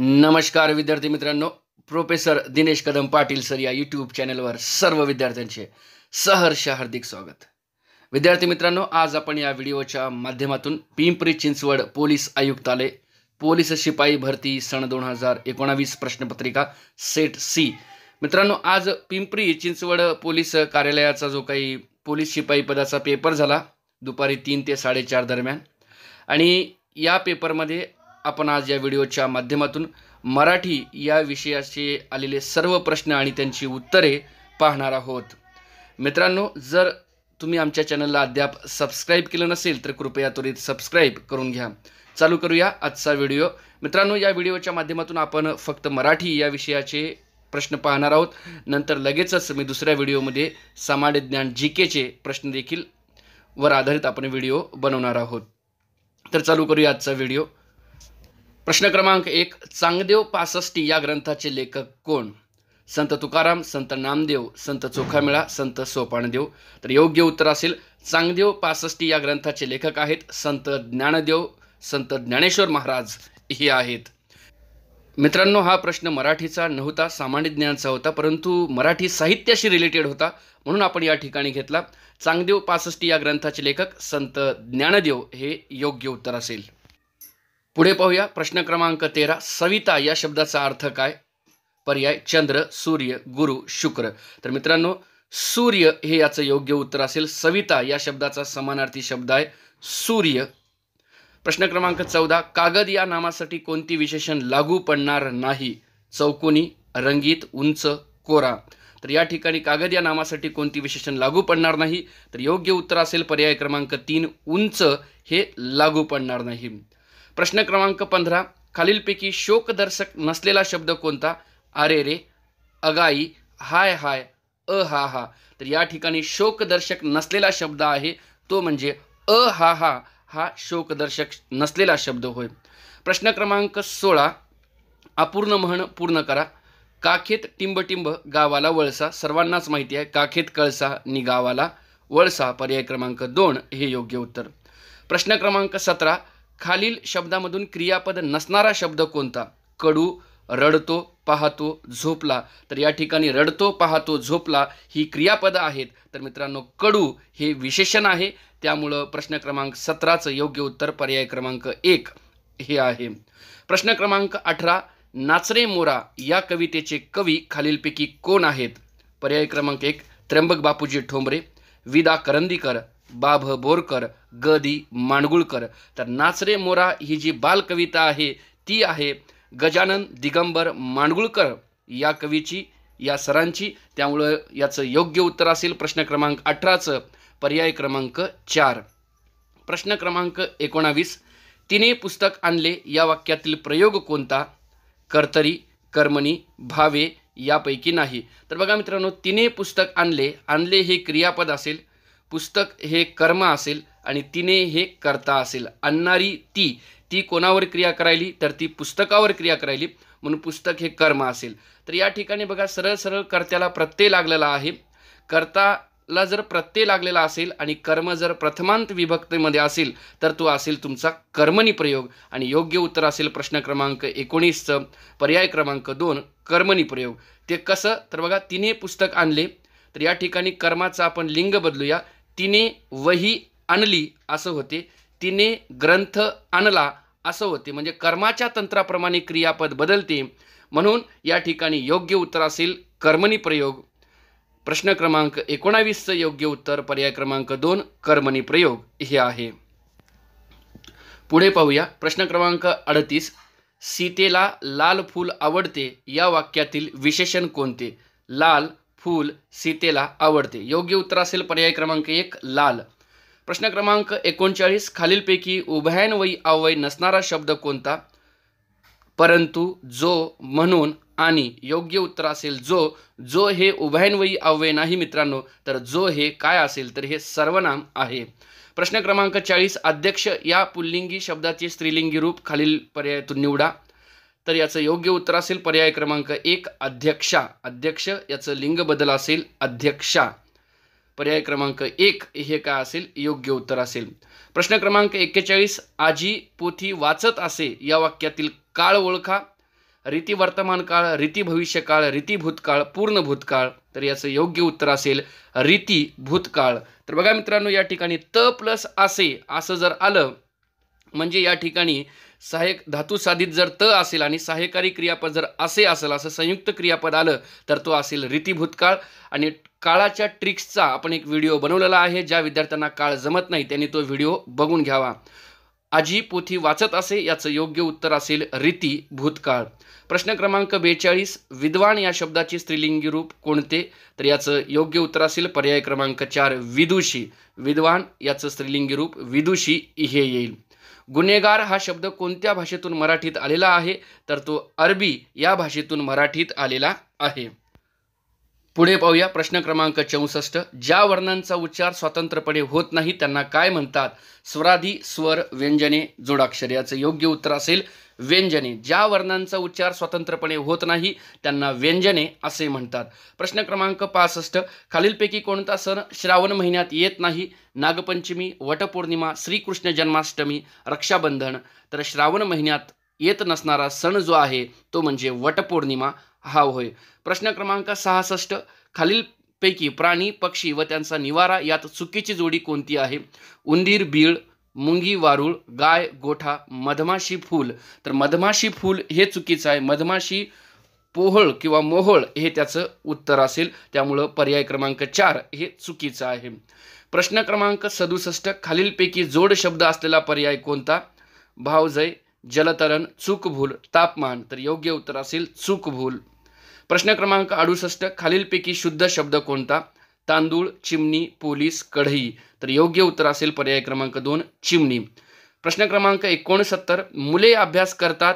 नमस्कार विद्यार्थी मित्रांनो प्रोफेसर दिनेश कदम पाटील सर या यूट्यूब चॅनलवर सर्व विद्यार्थ्यांचे सहर्ष हार्दिक स्वागत विद्यार्थी मित्रांनो आज आपण या व्हिडिओच्या माध्यमातून पिंपरी चिंचवड पोलीस आयुक्तालय पोलीस शिपाई भरती सण दोन हजार एकोणावीस प्रश्नपत्रिका सेट सी मित्रांनो आज पिंपरी चिंचवड पोलीस कार्यालयाचा जो काही पोलीस शिपाई पदाचा पेपर झाला दुपारी तीन ते साडेचार दरम्यान आणि या पेपरमध्ये आपण आज या व्हिडिओच्या माध्यमातून मराठी या विषयाचे आलेले सर्व प्रश्न आणि त्यांची उत्तरे पाहणार आहोत मित्रांनो जर तुम्ही आमच्या चॅनलला अद्याप सबस्क्राईब केलं नसेल तर कृपया त्वरित सबस्क्राईब करून घ्या चालू करूया आजचा व्हिडिओ मित्रांनो या व्हिडिओच्या माध्यमातून आपण फक्त मराठी या विषयाचे प्रश्न पाहणार आहोत नंतर लगेचच मी दुसऱ्या व्हिडिओमध्ये सामान्य ज्ञान जी केचे प्रश्न देखील वर आधारित आपण व्हिडिओ बनवणार आहोत तर चालू करूया आजचा व्हिडिओ प्रश्न क्रमांक एक चांगदेव पासष्टी या ग्रंथाचे लेखक कोण संत तुकाराम संत नामदेव संत चोखामेळा संत सोपानदेव तर योग्य उत्तर असेल चांगदेव पासष्टी या ग्रंथाचे लेखक आहेत संत ज्ञानदेव संत ज्ञानेश्वर महाराज हे आहेत मित्रांनो हा प्रश्न मराठीचा नव्हता सामान्य ज्ञानाचा होता परंतु मराठी साहित्याशी रिलेटेड होता म्हणून आपण या ठिकाणी घेतला चांगदेव पासष्टी या ग्रंथाचे लेखक संत ज्ञानदेव हे योग्य उत्तर असेल पुढे पाहूया प्रश्न क्रमांक तेरा सविता या शब्दाचा अर्थ काय पर्याय चंद्र सूर्य गुरु शुक्र तर मित्रांनो सूर्य हे याचं योग्य उत्तर असेल सविता या शब्दाचा समानार्थी शब्द आहे सूर्य प्रश्न क्रमांक चौदा कागद या नामासाठी कोणती विशेषण लागू पडणार नाही चौकोनी रंगीत उंच कोरा तर या ठिकाणी कागद या नामासाठी कोणती विशेषण लागू पडणार नाही तर योग्य उत्तर असेल पर्याय क्रमांक तीन उंच हे लागू पडणार नाही प्रश्न क्रमांक पंधरा खालीलपैकी शोकदर्शक नसलेला शब्द कोणता अरे रे अगाई हाय हाय अ हा हा तर या ठिकाणी शोकदर्शक नसलेला शब्द आहे तो म्हणजे अ हा हा हा शोकदर्शक नसलेला शब्द होय प्रश्न क्रमांक सोळा अपूर्ण म्हण पूर्ण करा काखेत टिंबटिंब गावाला वळसा सर्वांनाच माहिती आहे काखेत कळसा नि गावाला वळसा पर्याय क्रमांक दोन हे योग्य उत्तर प्रश्न क्रमांक सतरा खालील शब्दामधून क्रियापद नसणारा शब्द कोणता कडू रडतो पाहतो झोपला तर या ठिकाणी रडतो पाहतो झोपला ही क्रियापद आहेत तर मित्रांनो कडू हे विशेषण आहे त्यामुळं प्रश्न क्रमांक सतराचं योग्य उत्तर पर्याय क्रमांक एक हे आहे प्रश्न क्रमांक अठरा नाचरे मोरा या कवितेचे कवी खालीलपैकी कोण आहेत पर्याय क्रमांक एक त्र्यंबक बापूजी ठोंबरे विदा करंदीकर बाभ बोरकर ग मांडगुळकर तर नाचरे मोरा ही जी बालकविता आहे ती आहे गजानन दिगंबर मांडगुळकर या कवीची या सरांची त्यामुळं याचं योग्य उत्तर असेल प्रश्न क्रमांक अठराचं पर्याय क्रमांक चार प्रश्न क्रमांक एकोणावीस तिने पुस्तक आणले या वाक्यातील प्रयोग कोणता कर्तरी कर्मणी भावे यापैकी नाही तर बघा मित्रांनो तिने पुस्तक आणले आणले हे क्रियापद असेल पुस्तक हे कर्म असेल आणि तिने हे करता असेल आणणारी ती ती कोणावर क्रिया करायली तर ती पुस्तकावर क्रिया करायली म्हणून पुस्तक हे कर्म असेल तर या ठिकाणी बघा सरळ सरळ कर्त्याला प्रत्यय लागलेला आहे कर्ताला जर प्रत्यय लागलेला असेल आणि कर्म जर प्रथमांत विभक्तीमध्ये असेल तर तो असेल तुमचा कर्मणी प्रयोग आणि योग्य उत्तर असेल प्रश्न क्रमांक एकोणीसचं पर्याय क्रमांक दोन कर्मणी प्रयोग ते कसं तर बघा तिने पुस्तक आणले तर या ठिकाणी कर्माचं आपण लिंग बदलूया तिने वही आणली असं होते तिने ग्रंथ आणला असं होते म्हणजे कर्माच्या तंत्राप्रमाणे क्रियापद बदलते म्हणून या ठिकाणी योग्य उत्तर असेल कर्मणी प्रयोग प्रश्न क्रमांक एकोणावीसचं योग्य उत्तर पर्याय क्रमांक दोन कर्मणी प्रयोग हे आहे पुढे पाहूया प्रश्न क्रमांक अडतीस सीतेला लाल फूल आवडते या वाक्यातील विशेषण कोणते लाल फूल सीतेला आवडते योग्य उत्तर असेल पर्याय क्रमांक एक लाल प्रश्न क्रमांक एकोणचाळीस खालीलपैकी उभयानवयी अवय नसणारा शब्द कोणता परंतु जो म्हणून आणि योग्य उत्तर असेल जो जो हे उभयान्वयी अव्यय नाही मित्रांनो तर जो हे काय असेल तर हे सर्वनाम आहे प्रश्न क्रमांक चाळीस अध्यक्ष या पुल्लिंगी शब्दाचे स्त्रीलिंगी रूप खालील पर्यायातून निवडा तर याचं योग्य उत्तर असेल पर्याय क्रमांक एक अध्यक्षा अध्यक्ष याचं लिंग बदल असेल अध्यक्षा पर्याय क्रमांक एक हे काय असेल योग्य उत्तर असेल प्रश्न क्रमांक एक्केचाळीस आजी पोथी वाचत असे या वाक्यातील काळ ओळखा रीती वर्तमान काळ रीती भविष्यकाळ रीती भूतकाळ पूर्ण भूतकाळ तर याचं योग्य उत्तर असेल रीती भूतकाळ तर बघा मित्रांनो या ठिकाणी त प्लस असे असं जर आलं म्हणजे या ठिकाणी सहाय्यक साधित जर त असेल आणि सहाय्यकारी क्रियापद जर असे असेल असं संयुक्त क्रियापद आलं तर तो असेल रीतीभूतकाळ आणि काळाच्या ट्रिक्सचा आपण एक व्हिडिओ बनवलेला आहे ज्या विद्यार्थ्यांना काळ जमत नाही त्यांनी तो व्हिडिओ बघून घ्यावा आजी पोथी वाचत असे याचं योग्य उत्तर असेल रीती भूतकाळ प्रश्न क्रमांक बेचाळीस विद्वान या शब्दाचे स्त्रीलिंगी रूप कोणते तर याचं योग्य उत्तर असेल पर्याय क्रमांक चार विदुषी विद्वान याचं स्त्रीलिंगी रूप विदुषी हे येईल गुन्हेगार हा शब्द कोणत्या भाषेतून मराठीत आलेला आहे तर तो अरबी या भाषेतून मराठीत आलेला आहे पुढे पाहूया प्रश्न क्रमांक चौसष्ट ज्या वर्णांचा उच्चार स्वतंत्रपणे होत नाही त्यांना काय म्हणतात स्वराधी स्वर व्यंजने जोडाक्षर याचं योग्य उत्तर असेल व्यंजने ज्या वर्णांचा उच्चार स्वतंत्रपणे होत नाही त्यांना व्यंजने असे म्हणतात प्रश्न क्रमांक पासष्ट खालीलपैकी कोणता सण श्रावण महिन्यात येत नाही नागपंचमी वटपौर्णिमा श्रीकृष्ण जन्माष्टमी रक्षाबंधन तर श्रावण महिन्यात येत नसणारा सण जो आहे तो म्हणजे वटपौर्णिमा हा होय प्रश्न क्रमांक सहासष्ट खालील पैकी प्राणी पक्षी व त्यांचा निवारा यात चुकीची जोडी कोणती आहे उंदीर बीळ मुंगी वारूळ गाय गोठा मधमाशी फूल तर मधमाशी फूल हे चुकीचं आहे मधमाशी पोहळ किंवा मोहळ हे त्याचं उत्तर असेल त्यामुळं पर्याय क्रमांक चार हे चुकीचं आहे प्रश्न क्रमांक सदुसष्ट खालीलपैकी जोड शब्द असलेला पर्याय कोणता भावजय जलतरण चूकभूल तापमान तर योग्य उत्तर असेल चूकभूल प्रश्न क्रमांक अडुसष्ट खालीलपैकी शुद्ध शब्द कोणता तांदूळ चिमणी पोलीस कढई तर योग्य उत्तर असेल पर्याय क्रमांक दोन चिमणी प्रश्न क्रमांक एकोणसत्तर मुले अभ्यास करतात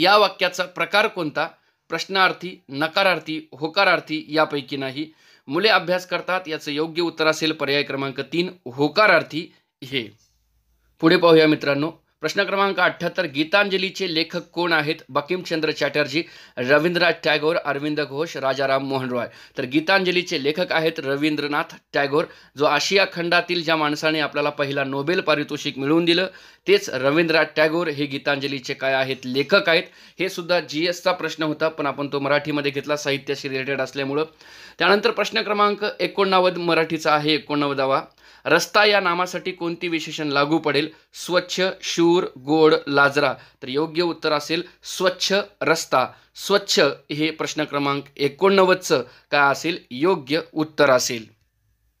या वाक्याचा प्रकार कोणता प्रश्नार्थी नकारार्थी होकारार्थी यापैकी नाही मुले अभ्यास करतात याचं योग्य उत्तर असेल पर्याय क्रमांक तीन होकारार्थी हे पुढे पाहूया मित्रांनो प्रश्न क्रमांक अठ्ठ्याहत्तर गीतांजलीचे लेखक कोण आहेत बकीमचंद्र चॅटर्जी रवींद्रनाथ टॅगोर अरविंद घोष राजाराम मोहन रॉय तर गीतांजलीचे लेखक आहेत रवींद्रनाथ टॅगोर जो आशिया खंडातील ज्या माणसाने आपल्याला पहिला नोबेल पारितोषिक मिळवून दिलं तेच रवींद्रनाथ टॅगोर हे गीतांजलीचे काय आहेत लेखक आहेत हे सुद्धा जी एसचा प्रश्न होता पण आपण तो मराठीमध्ये घेतला साहित्याशी रिलेटेड असल्यामुळं त्यानंतर प्रश्न क्रमांक एकोणनव्वद मराठीचा आहे एकोणनव्वदावा रस्ता या नामासाठी कोणती विशेषण लागू पडेल स्वच्छ शूर गोड लाजरा तर योग्य उत्तर असेल स्वच्छ रस्ता स्वच्छ हे प्रश्न क्रमांक एकोणनव्वदचं काय असेल योग्य उत्तर असेल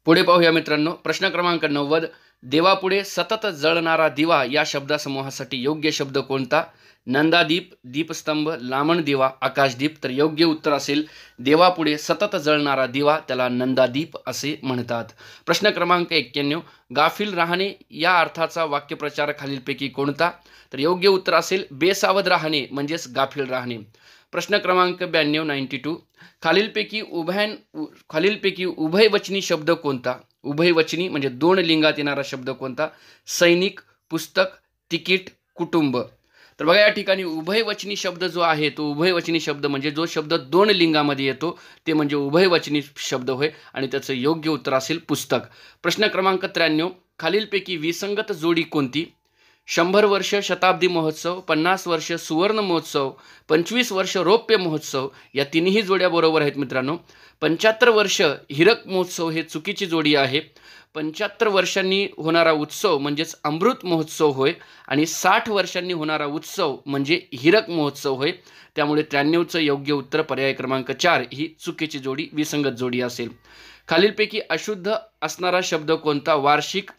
पुढे पाहूया मित्रांनो प्रश्न क्रमांक नव्वद देवापुढे सतत जळणारा दिवा या शब्दासमूहासाठी योग्य शब्द कोणता नंदादीप दीपस्तंभ लामण दिवा आकाशदीप तर योग्य उत्तर असेल देवापुढे सतत जळणारा दिवा त्याला नंदादीप असे म्हणतात प्रश्न क्रमांक एक्क्याण्णव गाफिल राहणे या अर्थाचा वाक्यप्रचार खालीलपैकी कोणता तर योग्य उत्तर असेल बेसावध राहणे म्हणजेच गाफिल राहणे प्रश्न क्रमांक ब्याण्णव नाईन्टी टू खालीलपैकी उभय खालीलपैकी उभयवचनी शब्द कोणता उभयवचनी म्हणजे दोन लिंगात येणारा शब्द कोणता सैनिक पुस्तक तिकीट कुटुंब तर बघा या ठिकाणी उभयवचनी शब्द जो आहे तो उभयवचनी शब्द म्हणजे जो शब्द दोन लिंगामध्ये येतो ते म्हणजे उभयवचनी शब्द होय आणि त्याचं योग्य उत्तर असेल पुस्तक प्रश्न क्रमांक त्र्याण्णव खालीलपैकी विसंगत जोडी कोणती शंभर वर्ष शताब्दी महोत्सव पन्नास वर्ष सुवर्ण महोत्सव पंचवीस वर्ष रौप्य महोत्सव या तिन्ही जोड्या बरोबर आहेत मित्रांनो पंच्याहत्तर वर्ष हिरक महोत्सव हे चुकीची जोडी आहे पंच्याहत्तर वर्षांनी होणारा उत्सव म्हणजेच अमृत महोत्सव होय आणि साठ वर्षांनी होणारा उत्सव म्हणजे हिरक महोत्सव होय त्यामुळे त्र्याण्णवचं योग्य उत्तर पर्याय क्रमांक चार ही चुकीची जोडी विसंगत जोडी असेल खालीलपैकी अशुद्ध असणारा शब्द कोणता वार्षिक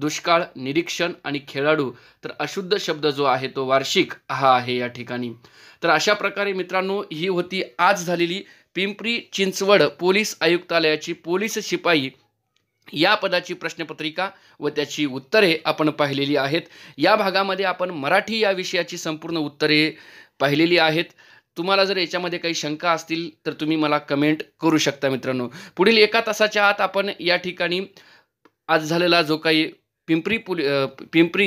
दुष्काळ निरीक्षण आणि खेळाडू तर अशुद्ध शब्द जो आहे तो वार्षिक हा आहे या ठिकाणी तर अशा प्रकारे मित्रांनो ही होती आज झालेली पिंपरी चिंचवड पोलीस आयुक्तालयाची पोलीस शिपाई या पदाची प्रश्नपत्रिका व त्याची उत्तरे आपण पाहिलेली आहेत या भागामध्ये आपण मराठी या विषयाची संपूर्ण उत्तरे पाहिलेली आहेत तुम्हाला जर याच्यामध्ये काही शंका असतील तर तुम्ही मला कमेंट करू शकता मित्रांनो पुढील एका तासाच्या आत आपण या ठिकाणी आज झालेला जो काही पिंपरी पोलि पिंपरी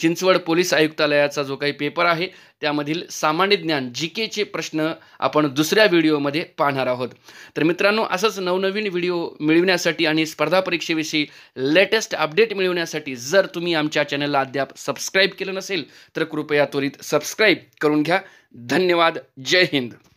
चिंचवड पोलीस आयुक्तालयाचा जो काही पेपर आहे त्यामधील सामान्य ज्ञान जी केचे प्रश्न आपण दुसऱ्या व्हिडिओमध्ये पाहणार आहोत तर मित्रांनो असंच नवनवीन व्हिडिओ मिळविण्यासाठी आणि स्पर्धा परीक्षेविषयी लेटेस्ट अपडेट मिळवण्यासाठी जर तुम्ही आमच्या चॅनलला अद्याप सबस्क्राईब केलं नसेल तर कृपया त्वरित सबस्क्राईब करून घ्या धन्यवाद जय हिंद